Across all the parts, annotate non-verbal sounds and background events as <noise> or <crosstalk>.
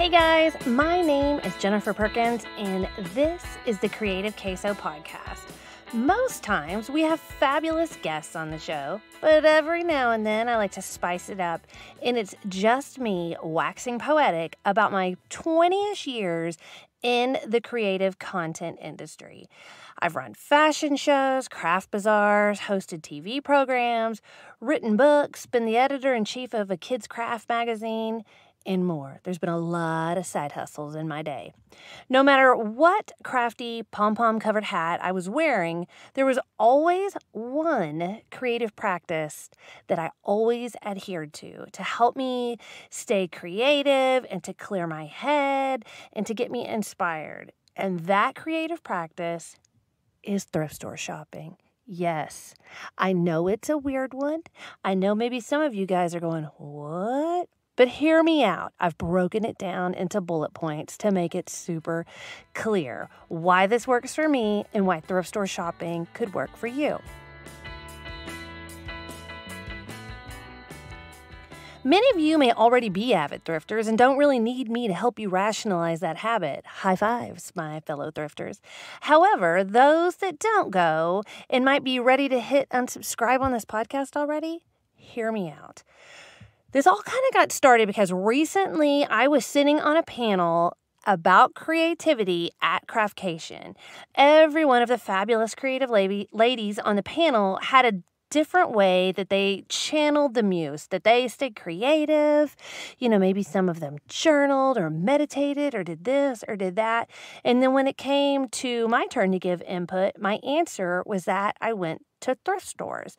Hey guys, my name is Jennifer Perkins, and this is the Creative Queso Podcast. Most times we have fabulous guests on the show, but every now and then I like to spice it up, and it's just me waxing poetic about my 20 ish years in the creative content industry. I've run fashion shows, craft bazaars, hosted TV programs, written books, been the editor in chief of a kids' craft magazine and more. There's been a lot of side hustles in my day. No matter what crafty pom pom covered hat I was wearing, there was always one creative practice that I always adhered to to help me stay creative and to clear my head and to get me inspired. And that creative practice is thrift store shopping. Yes, I know it's a weird one. I know maybe some of you guys are going, What but hear me out. I've broken it down into bullet points to make it super clear why this works for me and why thrift store shopping could work for you. Many of you may already be avid thrifters and don't really need me to help you rationalize that habit. High fives, my fellow thrifters. However, those that don't go and might be ready to hit unsubscribe on this podcast already, hear me out. This all kind of got started because recently I was sitting on a panel about creativity at Craftcation. Every one of the fabulous creative lady- ladies on the panel had a different way that they channeled the muse, that they stayed creative. You know, maybe some of them journaled or meditated or did this or did that. And then when it came to my turn to give input, my answer was that I went to thrift stores.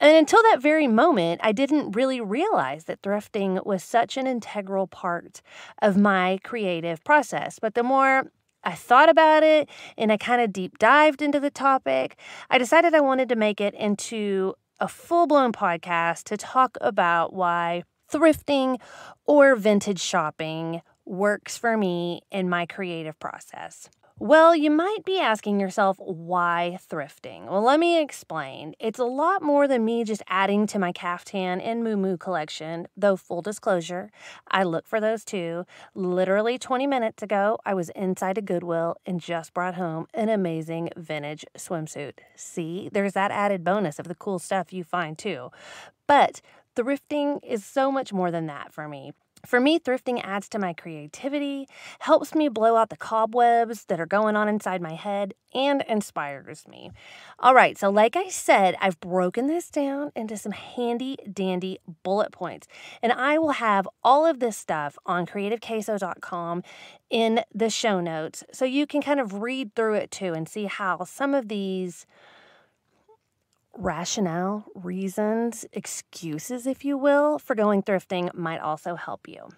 And until that very moment, I didn't really realize that thrifting was such an integral part of my creative process. But the more I thought about it and I kind of deep dived into the topic. I decided I wanted to make it into a full blown podcast to talk about why thrifting or vintage shopping works for me in my creative process. Well, you might be asking yourself, why thrifting? Well, let me explain. It's a lot more than me just adding to my caftan and moo collection, though, full disclosure, I look for those too. Literally 20 minutes ago, I was inside a Goodwill and just brought home an amazing vintage swimsuit. See, there's that added bonus of the cool stuff you find too. But Thrifting is so much more than that for me. For me, thrifting adds to my creativity, helps me blow out the cobwebs that are going on inside my head, and inspires me. All right, so like I said, I've broken this down into some handy dandy bullet points, and I will have all of this stuff on creativequeso.com in the show notes so you can kind of read through it too and see how some of these rationale, reasons, excuses, if you will, for going thrifting might also help you.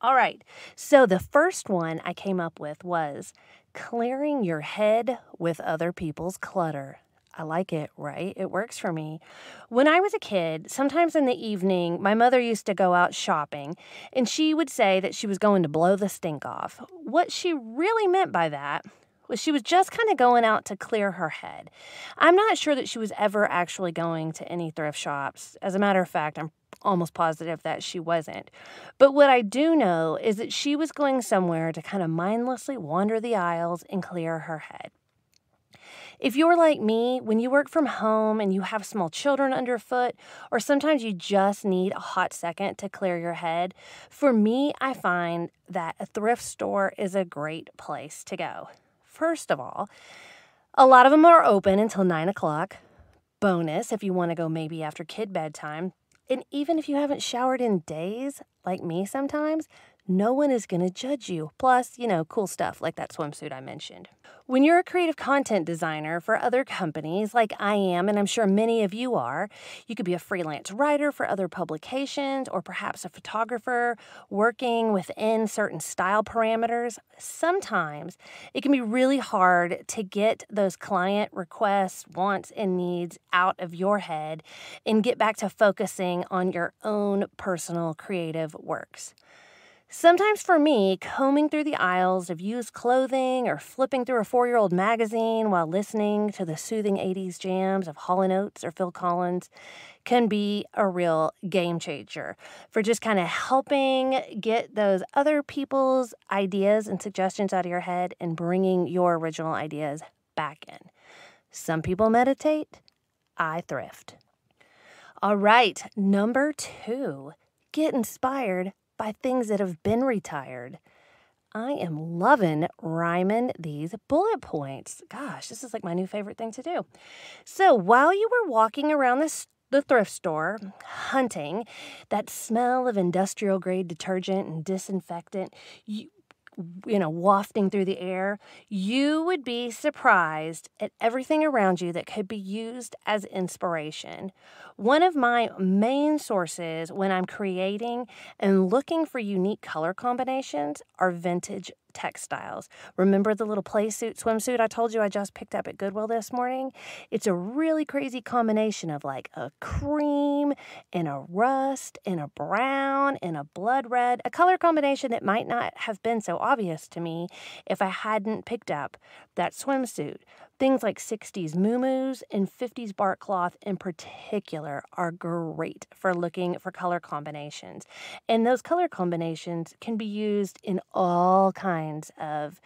All right, so the first one I came up with was clearing your head with other people's clutter. I like it, right? It works for me. When I was a kid, sometimes in the evening, my mother used to go out shopping and she would say that she was going to blow the stink off. What she really meant by that she was just kind of going out to clear her head. I'm not sure that she was ever actually going to any thrift shops. As a matter of fact, I'm almost positive that she wasn't. But what I do know is that she was going somewhere to kind of mindlessly wander the aisles and clear her head. If you're like me, when you work from home and you have small children underfoot, or sometimes you just need a hot second to clear your head, for me, I find that a thrift store is a great place to go. First of all, a lot of them are open until nine o'clock. Bonus, if you want to go maybe after kid bedtime. And even if you haven't showered in days, like me sometimes, no one is going to judge you. Plus, you know, cool stuff like that swimsuit I mentioned. When you're a creative content designer for other companies like I am, and I'm sure many of you are, you could be a freelance writer for other publications or perhaps a photographer working within certain style parameters. Sometimes it can be really hard to get those client requests, wants, and needs out of your head and get back to focusing on your own personal creative works. Sometimes for me, combing through the aisles of used clothing or flipping through a four year old magazine while listening to the soothing 80s jams of Hall Oates or Phil Collins can be a real game changer for just kind of helping get those other people's ideas and suggestions out of your head and bringing your original ideas back in. Some people meditate, I thrift. All right, number two, get inspired by things that have been retired. I am loving rhyming these bullet points. Gosh, this is like my new favorite thing to do. So while you were walking around the, the thrift store hunting, that smell of industrial grade detergent and disinfectant, you, you know, wafting through the air, you would be surprised at everything around you that could be used as inspiration. One of my main sources when I'm creating and looking for unique color combinations are vintage textiles. Remember the little play suit swimsuit I told you I just picked up at Goodwill this morning? It's a really crazy combination of like a cream and a rust and a brown and a blood red, a color combination that might not have been so obvious to me if I hadn't picked up that swimsuit. Things like 60s moo and 50s bark cloth in particular are great for looking for color combinations. And those color combinations can be used in all kinds kinds of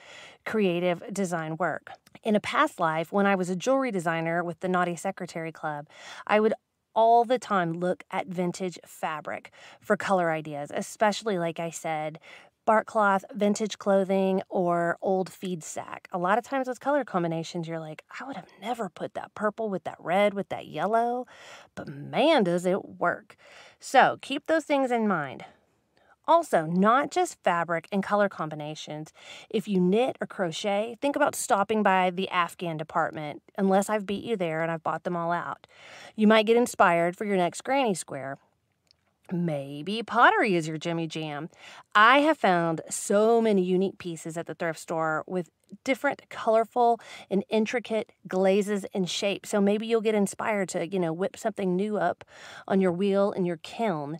creative design work. In a past life, when I was a jewelry designer with the Naughty Secretary Club, I would all the time look at vintage fabric for color ideas, especially, like I said, bark cloth, vintage clothing, or old feed sack. A lot of times with color combinations, you're like, I would have never put that purple with that red with that yellow, but man, does it work. So keep those things in mind. Also, not just fabric and color combinations. If you knit or crochet, think about stopping by the Afghan department, unless I've beat you there and I've bought them all out. You might get inspired for your next granny square. Maybe pottery is your Jimmy Jam. I have found so many unique pieces at the thrift store with different colorful and intricate glazes and shapes. So maybe you'll get inspired to, you know, whip something new up on your wheel and your kiln.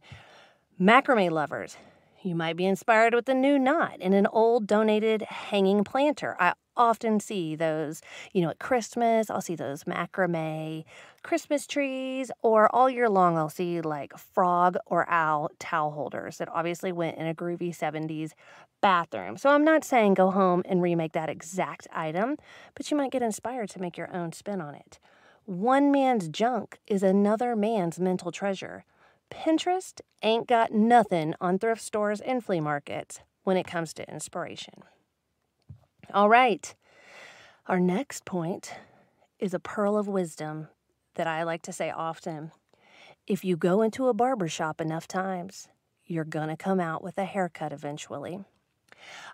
Macrame lovers, you might be inspired with a new knot in an old donated hanging planter. I often see those, you know, at Christmas, I'll see those macrame Christmas trees, or all year long, I'll see like frog or owl towel holders that obviously went in a groovy 70s bathroom. So I'm not saying go home and remake that exact item, but you might get inspired to make your own spin on it. One man's junk is another man's mental treasure. Pinterest ain't got nothing on thrift stores and flea markets when it comes to inspiration. All right, our next point is a pearl of wisdom that I like to say often. If you go into a barber shop enough times, you're gonna come out with a haircut eventually.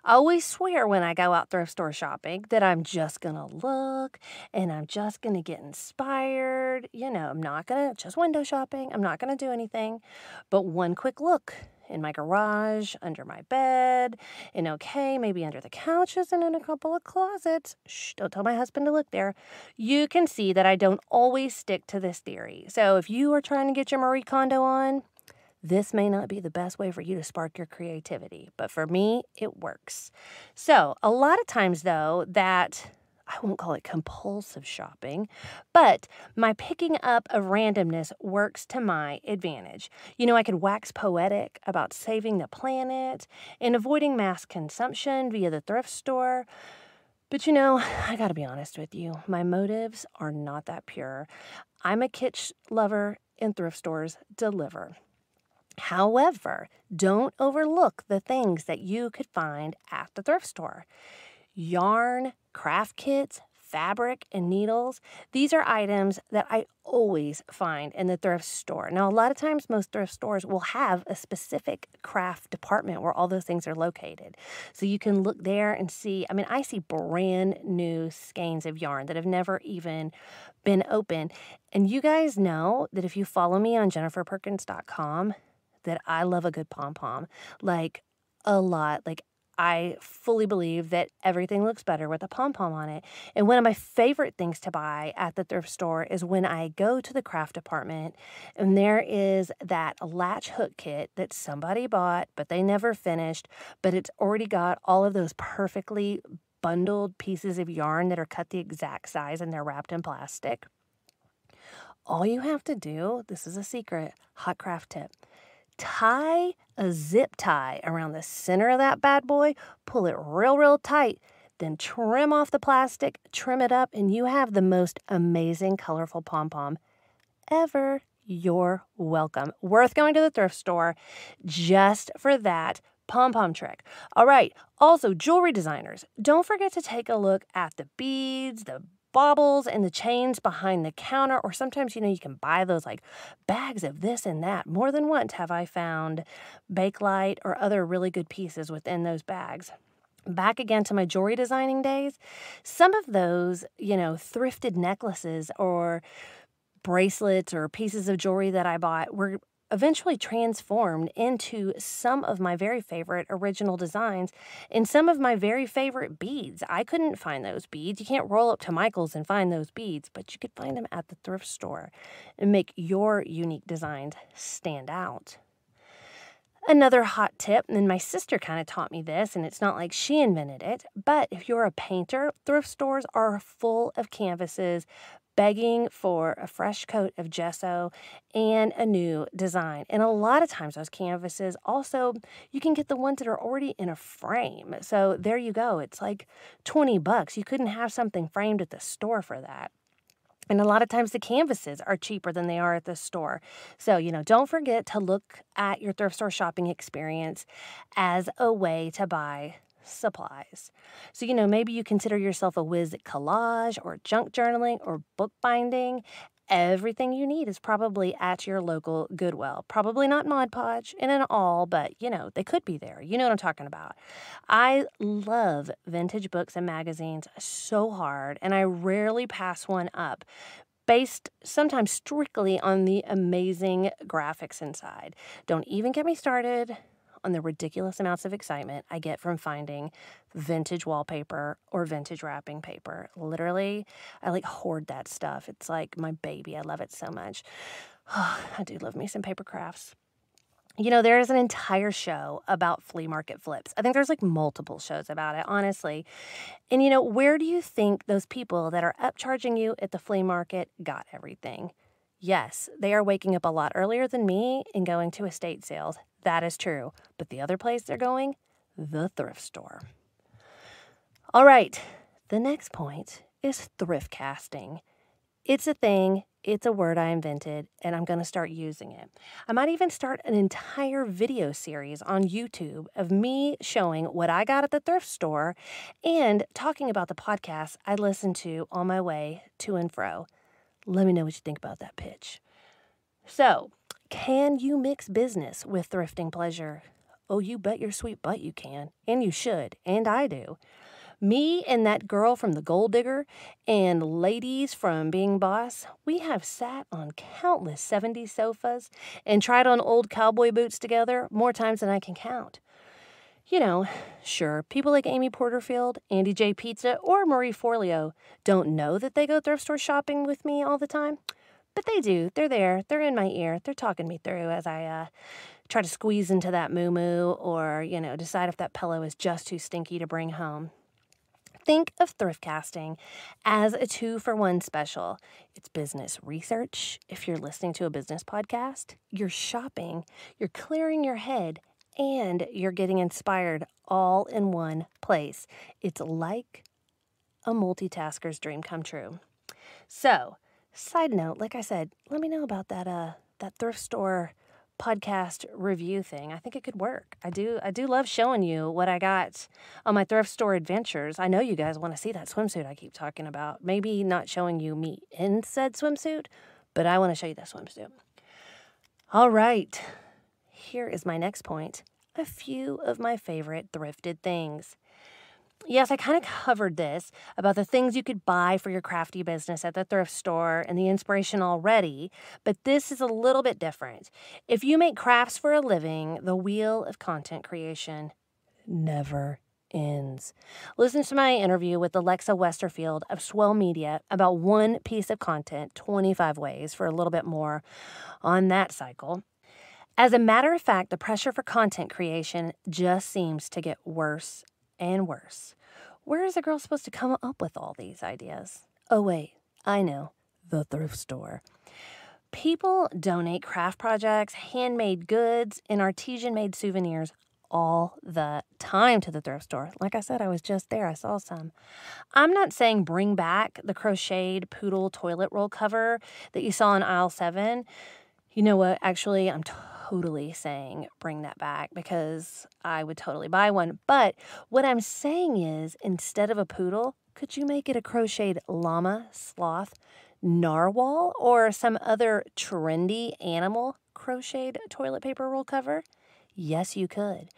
I always swear when I go out thrift store shopping that I'm just gonna look and I'm just gonna get inspired you know, I'm not going to just window shopping. I'm not going to do anything. But one quick look in my garage, under my bed, and okay, maybe under the couches and in a couple of closets. Shh, don't tell my husband to look there. You can see that I don't always stick to this theory. So if you are trying to get your Marie Kondo on, this may not be the best way for you to spark your creativity, but for me, it works. So, a lot of times, though, that I won't call it compulsive shopping, but my picking up of randomness works to my advantage. You know, I could wax poetic about saving the planet and avoiding mass consumption via the thrift store. But you know, <sighs> I gotta be honest with you, my motives are not that pure. I'm a kitsch lover, and thrift stores deliver. However, don't overlook the things that you could find at the thrift store yarn, craft kits, fabric, and needles. These are items that I always find in the thrift store. Now, a lot of times, most thrift stores will have a specific craft department where all those things are located. So you can look there and see. I mean, I see brand new skeins of yarn that have never even been open. And you guys know that if you follow me on jenniferperkins.com, that I love a good pom pom. Like, a lot. Like I fully believe that everything looks better with a pom pom on it. And one of my favorite things to buy at the thrift store is when I go to the craft department and there is that latch hook kit that somebody bought, but they never finished, but it's already got all of those perfectly bundled pieces of yarn that are cut the exact size and they're wrapped in plastic. All you have to do, this is a secret hot craft tip tie a zip tie around the center of that bad boy, pull it real, real tight, then trim off the plastic, trim it up, and you have the most amazing, colorful pom pom ever. You're welcome. Worth going to the thrift store just for that pom pom trick. All right, also, jewelry designers, don't forget to take a look at the beads, the baubles and the chains behind the counter, or sometimes, you know, you can buy those like bags of this and that. More than once have I found Bakelite or other really good pieces within those bags back again to my jewelry designing days, some of those, you know, thrifted necklaces or bracelets or pieces of jewelry that I bought were eventually transformed into some of my very favorite original designs and some of my very favorite beads. I couldn't find those beads. You can't roll up to Michael's and find those beads, but you could find them at the thrift store and make your unique designs stand out. Another hot tip, and my sister kind of taught me this, and it's not like she invented it, but if you're a painter, thrift stores are full of canvases begging for a fresh coat of gesso and a new design. And a lot of times, those canvases also, you can get the ones that are already in a frame. So there you go. It's like 20 bucks. You couldn't have something framed at the store for that. And a lot of times the canvases are cheaper than they are at the store. So, you know, don't forget to look at your thrift store shopping experience as a way to buy supplies. So, you know, maybe you consider yourself a whiz at collage or junk journaling or bookbinding. Everything you need is probably at your local Goodwill. Probably not Mod Podge in an all, but you know, they could be there. You know what I'm talking about. I love vintage books and magazines so hard, and I rarely pass one up based sometimes strictly on the amazing graphics inside. Don't even get me started on the ridiculous amounts of excitement I get from finding vintage wallpaper or vintage wrapping paper. Literally, I like hoard that stuff. It's like my baby. I love it so much. Oh, <sighs> I do love me some paper crafts. You know, there is an entire show about flea market flips. I think there's like multiple shows about it, honestly. And you know, where do you think those people that are upcharging you at the flea market got everything? Yes, they are waking up a lot earlier than me and going to estate sales. That is true. But the other place they're going, the thrift store. All right, the next point is thrift casting. It's a thing, it's a word I invented, and I'm going to start using it. I might even start an entire video series on YouTube of me showing what I got at the thrift store and talking about the podcast I listened to on my way to and fro. Let me know what you think about that pitch. So, can you mix business with thrifting pleasure? Oh, you bet your sweet butt you can, and you should, and I do. Me and that girl from The Gold Digger and ladies from Being Boss, we have sat on countless 70 sofas and tried on old cowboy boots together more times than I can count. You know, sure, people like Amy Porterfield, Andy J. Pizza, or Marie Forleo don't know that they go thrift store shopping with me all the time, but they do. They're there. They're in my ear. They're talking me through as I uh, try to squeeze into that moo moo or, you know, decide if that pillow is just too stinky to bring home. Think of thrift casting as a two for one special. It's business research. If you're listening to a business podcast, you're shopping, you're clearing your head, and you're getting inspired all in one place. It's like a multitasker's dream come true. So, Side note, like I said, let me know about that uh that thrift store podcast review thing. I think it could work. I do I do love showing you what I got on my thrift store adventures. I know you guys want to see that swimsuit I keep talking about. Maybe not showing you me in said swimsuit, but I want to show you that swimsuit. All right. Here is my next point. A few of my favorite thrifted things. Yes, I kind of covered this about the things you could buy for your crafty business at the thrift store and the inspiration already, but this is a little bit different. If you make crafts for a living, the wheel of content creation never ends. Listen to my interview with Alexa Westerfield of Swell Media about one piece of content, 25 ways, for a little bit more on that cycle. As a matter of fact, the pressure for content creation just seems to get worse and worse. Where is a girl supposed to come up with all these ideas? Oh, wait, I know the thrift store. People donate craft projects, handmade goods, and artisan made souvenirs all the time to the thrift store. Like I said, I was just there, I saw some. I'm not saying bring back the crocheted poodle toilet roll cover that you saw in aisle seven. You know what? Actually, I'm totally saying bring that back because I would totally buy one. But what I'm saying is instead of a poodle, could you make it a crocheted llama, sloth, narwhal, or some other trendy animal crocheted toilet paper roll cover? Yes, you could.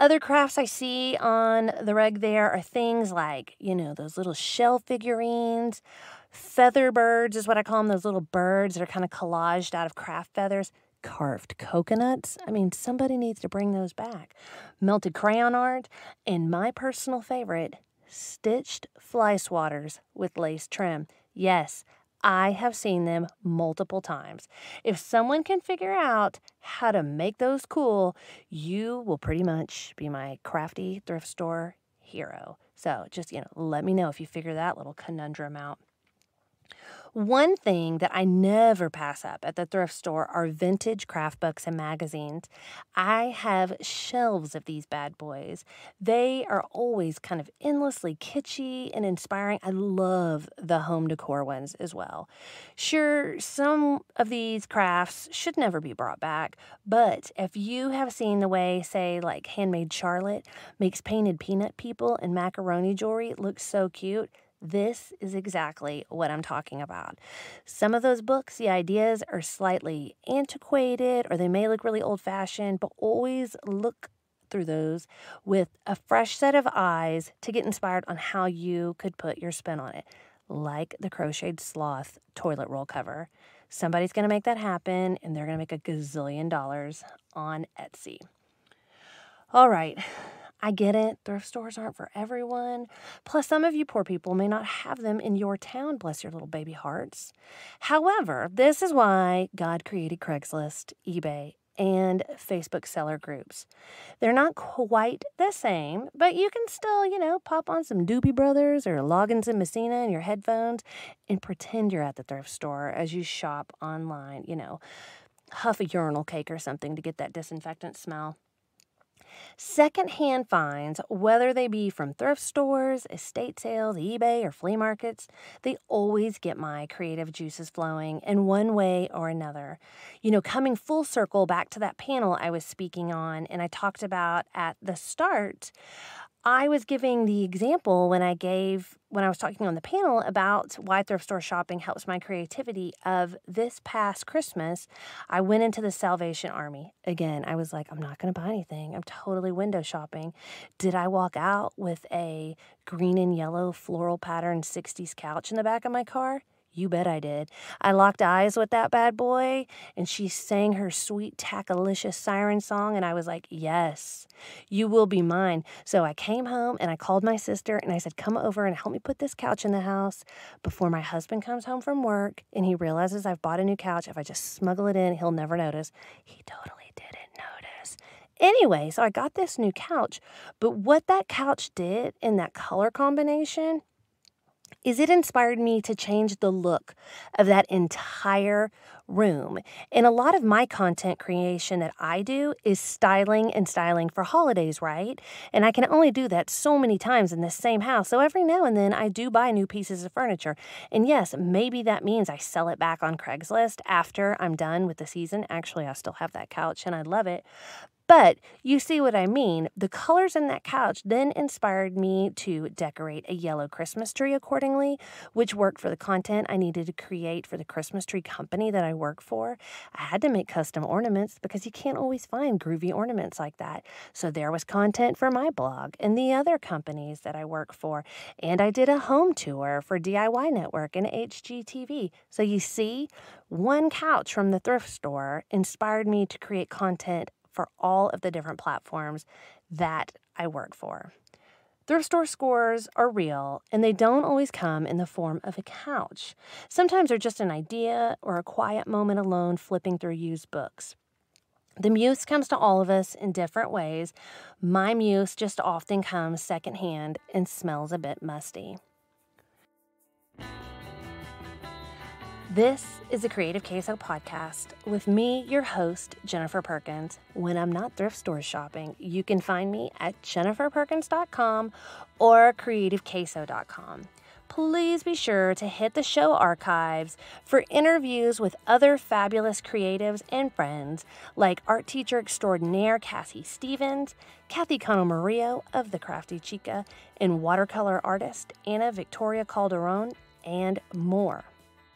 Other crafts I see on the reg there are things like, you know, those little shell figurines, feather birds is what I call them, those little birds that are kind of collaged out of craft feathers carved coconuts. I mean, somebody needs to bring those back. Melted crayon art, and my personal favorite, stitched fly swatters with lace trim. Yes, I have seen them multiple times. If someone can figure out how to make those cool, you will pretty much be my crafty thrift store hero. So just, you know, let me know if you figure that little conundrum out. One thing that I never pass up at the thrift store are vintage craft books and magazines. I have shelves of these bad boys. They are always kind of endlessly kitschy and inspiring. I love the home decor ones as well. Sure, some of these crafts should never be brought back, but if you have seen the way, say, like Handmade Charlotte makes painted peanut people and macaroni jewelry look so cute, this is exactly what I'm talking about. Some of those books, the ideas are slightly antiquated or they may look really old fashioned, but always look through those with a fresh set of eyes to get inspired on how you could put your spin on it, like the crocheted sloth toilet roll cover. Somebody's gonna make that happen and they're gonna make a gazillion dollars on Etsy. All right, I get it, thrift stores aren't for everyone. Plus, some of you poor people may not have them in your town, bless your little baby hearts. However, this is why God created Craigslist, eBay, and Facebook seller groups. They're not quite the same, but you can still, you know, pop on some Doobie Brothers or log in some Messina in your headphones and pretend you're at the thrift store as you shop online, you know, huff a urinal cake or something to get that disinfectant smell. Secondhand finds, whether they be from thrift stores, estate sales, eBay, or flea markets, they always get my creative juices flowing in one way or another. You know, coming full circle back to that panel I was speaking on and I talked about at the start, I was giving the example when I gave, when I was talking on the panel about why thrift store shopping helps my creativity. Of this past Christmas, I went into the Salvation Army. Again, I was like, I'm not going to buy anything. I'm totally window shopping. Did I walk out with a green and yellow floral pattern 60s couch in the back of my car? You bet I did. I locked eyes with that bad boy, and she sang her sweet, tackalicious siren song, and I was like, Yes, you will be mine. So I came home and I called my sister and I said, Come over and help me put this couch in the house before my husband comes home from work and he realizes I've bought a new couch. If I just smuggle it in, he'll never notice. He totally didn't notice. Anyway, so I got this new couch, but what that couch did in that color combination is it inspired me to change the look of that entire room. And a lot of my content creation that I do is styling and styling for holidays, right? And I can only do that so many times in the same house. So every now and then I do buy new pieces of furniture. And yes, maybe that means I sell it back on Craigslist after I'm done with the season. Actually, I still have that couch and I love it. But you see what I mean. The colors in that couch then inspired me to decorate a yellow Christmas tree accordingly, which worked for the content I needed to create for the Christmas tree company that I work for. I had to make custom ornaments because you can't always find groovy ornaments like that. So there was content for my blog and the other companies that I work for. And I did a home tour for DIY Network and HGTV. So you see, one couch from the thrift store inspired me to create content for all of the different platforms that I work for. Thrift store scores are real and they don't always come in the form of a couch. Sometimes they're just an idea or a quiet moment alone flipping through used books. The muse comes to all of us in different ways. My muse just often comes secondhand and smells a bit musty. This is the Creative Queso podcast with me, your host, Jennifer Perkins. When I'm not thrift store shopping, you can find me at jenniferperkins.com or creativequeso.com. Please be sure to hit the show archives for interviews with other fabulous creatives and friends like art teacher extraordinaire Cassie Stevens, Kathy Conomario Mario of The Crafty Chica, and watercolor artist Anna Victoria Calderon, and more.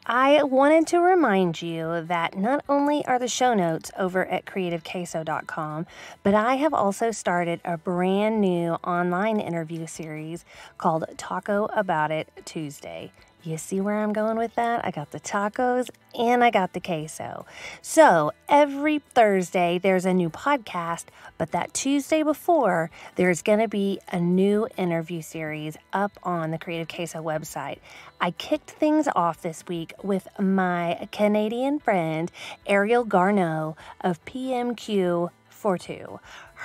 I wanted to remind you that not only are the show notes over at creativequeso.com, but I have also started a brand new online interview series called Taco About It Tuesday. You see where I'm going with that? I got the tacos and I got the queso. So every Thursday, there's a new podcast, but that Tuesday before, there's going to be a new interview series up on the Creative Queso website. I kicked things off this week with my Canadian friend, Ariel Garneau of PMQ42.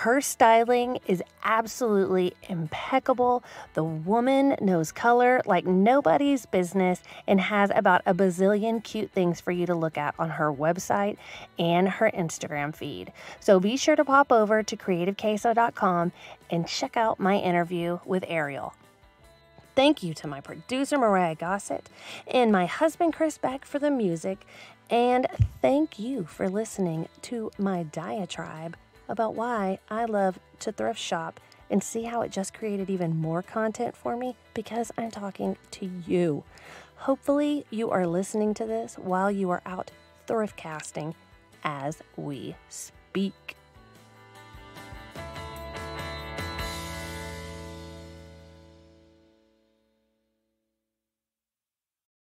Her styling is absolutely impeccable. The woman knows color like nobody's business and has about a bazillion cute things for you to look at on her website and her Instagram feed. So be sure to pop over to creativequeso.com and check out my interview with Ariel. Thank you to my producer, Mariah Gossett, and my husband, Chris Beck, for the music. And thank you for listening to my diatribe about why I love to thrift shop and see how it just created even more content for me because I'm talking to you. Hopefully, you are listening to this while you are out thrift casting as we speak.